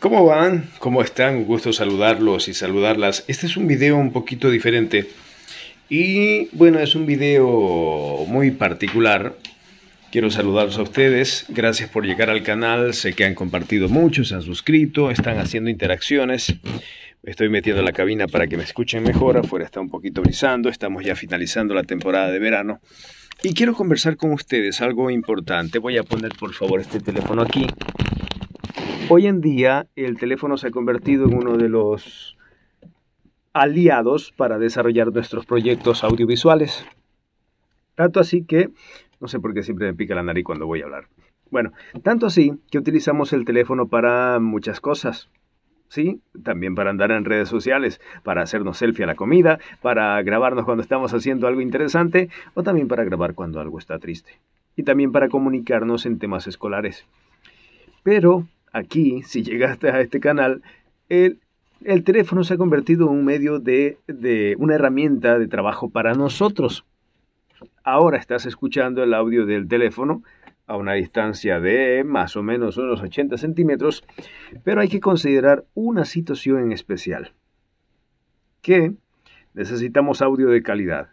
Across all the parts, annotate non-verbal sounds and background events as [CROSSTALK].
¿Cómo van? ¿Cómo están? Un gusto saludarlos y saludarlas. Este es un video un poquito diferente. Y bueno, es un video muy particular. Quiero saludarlos a ustedes. Gracias por llegar al canal. Sé que han compartido mucho, se han suscrito, están haciendo interacciones. estoy metiendo en la cabina para que me escuchen mejor. Afuera está un poquito brisando. Estamos ya finalizando la temporada de verano. Y quiero conversar con ustedes algo importante. Voy a poner por favor este teléfono aquí Hoy en día el teléfono se ha convertido en uno de los aliados para desarrollar nuestros proyectos audiovisuales. Tanto así que, no sé por qué siempre me pica la nariz cuando voy a hablar. Bueno, tanto así que utilizamos el teléfono para muchas cosas. ¿sí? También para andar en redes sociales, para hacernos selfie a la comida, para grabarnos cuando estamos haciendo algo interesante o también para grabar cuando algo está triste. Y también para comunicarnos en temas escolares. Pero aquí, si llegaste a este canal, el, teléfono se ha convertido en un medio de una herramienta de trabajo para nosotros. Ahora estás escuchando el audio del teléfono a una distancia de más o menos unos 80 centímetros, pero hay que considerar una situación en especial, que necesitamos audio de calidad.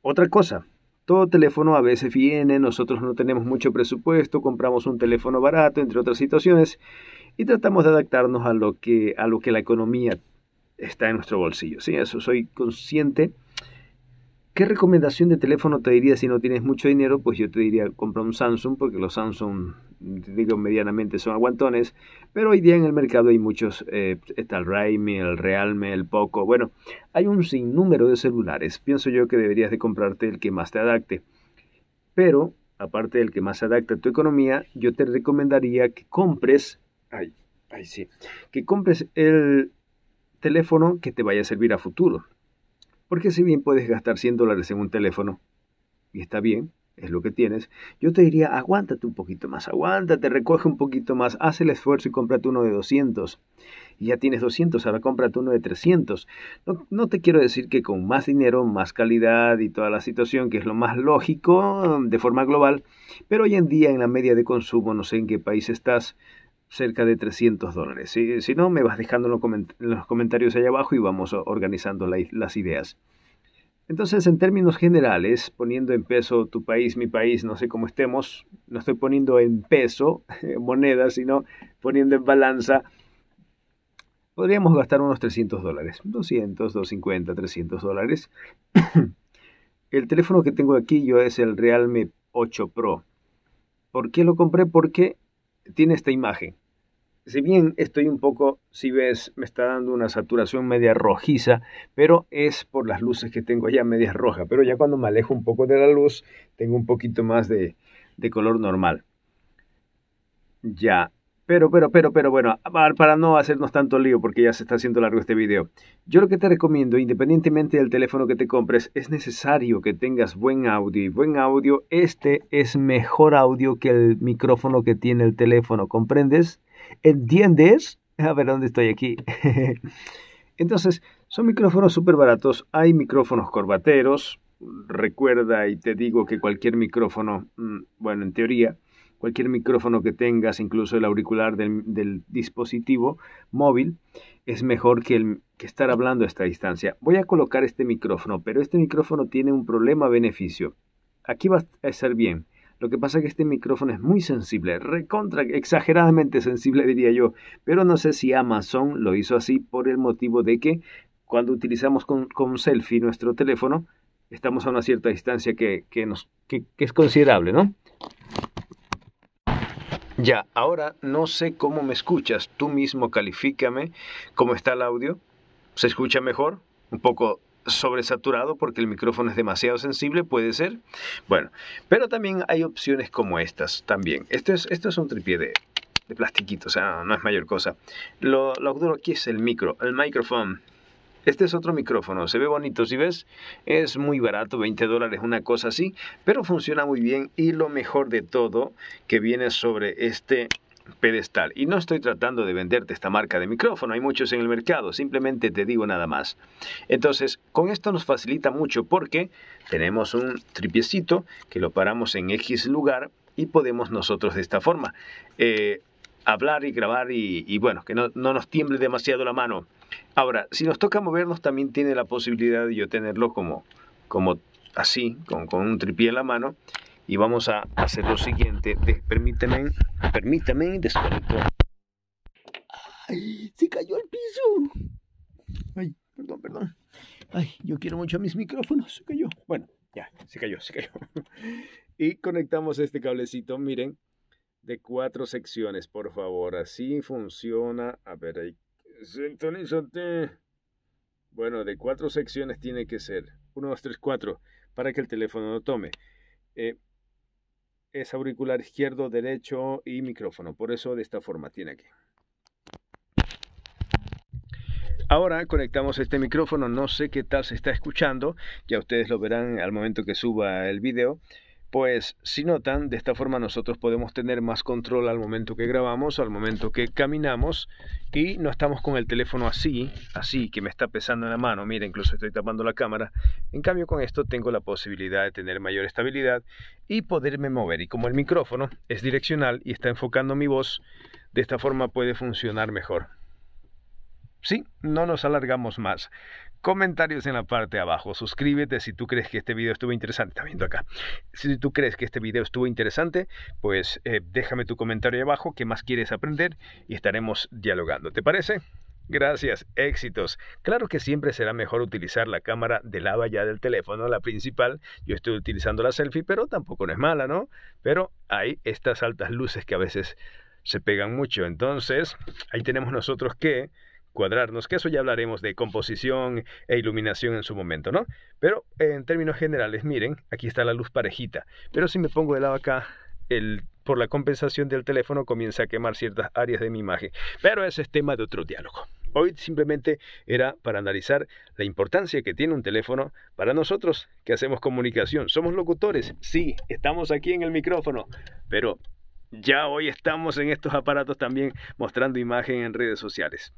Otra cosa, todo teléfono a veces viene, nosotros no tenemos mucho presupuesto, compramos un teléfono barato, entre otras situaciones, y tratamos de adaptarnos a lo que, a lo que la economía está en nuestro bolsillo. Sí, eso soy consciente ¿Qué recomendación de teléfono te diría si no tienes mucho dinero? Pues yo te diría, compra un Samsung, porque los Samsung, digo medianamente, son aguantones, pero hoy día en el mercado hay muchos, eh, está el Raimi, el Realme, el Poco, bueno, hay un sinnúmero de celulares, pienso yo que deberías de comprarte el que más te adapte, pero aparte del que más se adapta a tu economía, yo te recomendaría que compres, ay, ay sí, que compres el teléfono que te vaya a servir a futuro. Porque si bien puedes gastar 100 dólares en un teléfono, y está bien, es lo que tienes, yo te diría, aguántate un poquito más, aguántate, recoge un poquito más, haz el esfuerzo y cómprate uno de 200. Y ya tienes 200, ahora cómprate uno de 300. No, no te quiero decir que con más dinero, más calidad y toda la situación, que es lo más lógico de forma global, pero hoy en día en la media de consumo, no sé en qué país estás, cerca de 300 dólares. Si, si no, me vas dejando en los, comentarios allá abajo y vamos organizando las ideas. Entonces, en términos generales, poniendo en peso tu país, mi país, no sé cómo estemos, no estoy poniendo en peso [LAUGHS] moneda, sino poniendo en balanza, podríamos gastar unos 300 dólares, 200, 250, 300 dólares. [CLEARS THROAT] el teléfono que tengo aquí yo es el Realme 8 Pro. ¿Por qué lo compré? Porque tiene esta imagen si bien estoy un poco, si ves, me está dando una saturación media rojiza, pero es por las luces que tengo allá, media roja Pero ya cuando me alejo un poco de la luz, tengo un poquito más de, de color normal. Ya. Pero, pero, pero, pero, bueno, para no hacernos tanto lío, porque ya se está haciendo largo este video, yo lo que te recomiendo, independientemente del teléfono que te compres, es necesario que tengas buen audio. Y buen audio, este es mejor audio que el micrófono que tiene el teléfono, ¿comprendes? ¿Entiendes? A ver, ¿dónde estoy aquí? [LAUGHS] Entonces, son micrófonos súper baratos. Hay micrófonos corbateros. Recuerda y te digo que cualquier micrófono, mm, bueno, en teoría, cualquier micrófono que tengas, incluso el auricular del, dispositivo móvil, es mejor que, el, que estar hablando a esta distancia. Voy a colocar este micrófono, pero este micrófono tiene un problema beneficio. Aquí va a ser bien. Lo que pasa es que este micrófono es muy sensible, recontra, exageradamente sensible diría yo, pero no sé si Amazon lo hizo así por el motivo de que cuando utilizamos con, selfie nuestro teléfono, estamos a una cierta distancia que, nos, que es considerable, ¿no? Ya, ahora no sé cómo me escuchas, tú mismo califícame cómo está el audio, ¿se escucha mejor? Un poco sobresaturado porque el micrófono es demasiado sensible, puede ser. Bueno, pero también hay opciones como estas también. Esto es, esto es un tripié de, plastiquito, o sea, no es mayor cosa. Lo, duro aquí es el micro, el micrófono. Este es otro micrófono, se ve bonito, si ves, es muy barato, 20 dólares, una cosa así, pero funciona muy bien y lo mejor de todo que viene sobre este pedestal. Y no estoy tratando de venderte esta marca de micrófono, hay muchos en el mercado, simplemente te digo nada más. Entonces, con esto nos facilita mucho porque tenemos un tripiecito que lo paramos en X lugar y podemos nosotros de esta forma eh, hablar y grabar y, bueno, que no, nos tiemble demasiado la mano. Ahora, si nos toca movernos, también tiene la posibilidad de yo tenerlo como, como así, con, con un tripié en la mano y vamos a hacer lo siguiente. permíteme, permíteme, desconecto. ¡Ay! ¡Se cayó el piso! Ay, perdón, perdón. Ay, yo quiero mucho a mis micrófonos. Se cayó. Bueno, ya, se cayó, se cayó. [LAUGHS] y conectamos este cablecito, miren, de cuatro secciones, por favor. Así funciona. A ver, ahí. Bueno, de cuatro secciones tiene que ser. Uno, dos, tres, cuatro. Para que el teléfono no tome. Eh, es auricular izquierdo, derecho y micrófono. Por eso de esta forma tiene aquí. Ahora conectamos este micrófono, no sé qué tal se está escuchando, ya ustedes lo verán al momento que suba el video pues si notan, de esta forma nosotros podemos tener más control al momento que grabamos al momento que caminamos y no estamos con el teléfono así, así que me está pesando en la mano, mira, incluso estoy tapando la cámara. En cambio con esto tengo la posibilidad de tener mayor estabilidad y poderme mover. Y como el micrófono es direccional y está enfocando mi voz, de esta forma puede funcionar mejor. Sí, no nos alargamos más comentarios en la parte de abajo. Suscríbete si tú crees que este video estuvo interesante. Está viendo acá. Si tú crees que este video estuvo interesante, pues eh, déjame tu comentario abajo, qué más quieres aprender y estaremos dialogando. ¿Te parece? Gracias, éxitos. Claro que siempre será mejor utilizar la cámara de lava ya del teléfono, la principal. Yo estoy utilizando la selfie, pero tampoco no es mala, ¿no? Pero hay estas altas luces que a veces se pegan mucho. Entonces, ahí tenemos nosotros que cuadrarnos, que eso ya hablaremos de composición e iluminación en su momento, ¿no? Pero en términos generales, miren, aquí está la luz parejita, pero si me pongo de lado acá, el, por la compensación del teléfono comienza a quemar ciertas áreas de mi imagen, pero ese es tema de otro diálogo. Hoy simplemente era para analizar la importancia que tiene un teléfono para nosotros que hacemos comunicación. Somos locutores, sí, estamos aquí en el micrófono, pero ya hoy estamos en estos aparatos también mostrando imagen en redes sociales.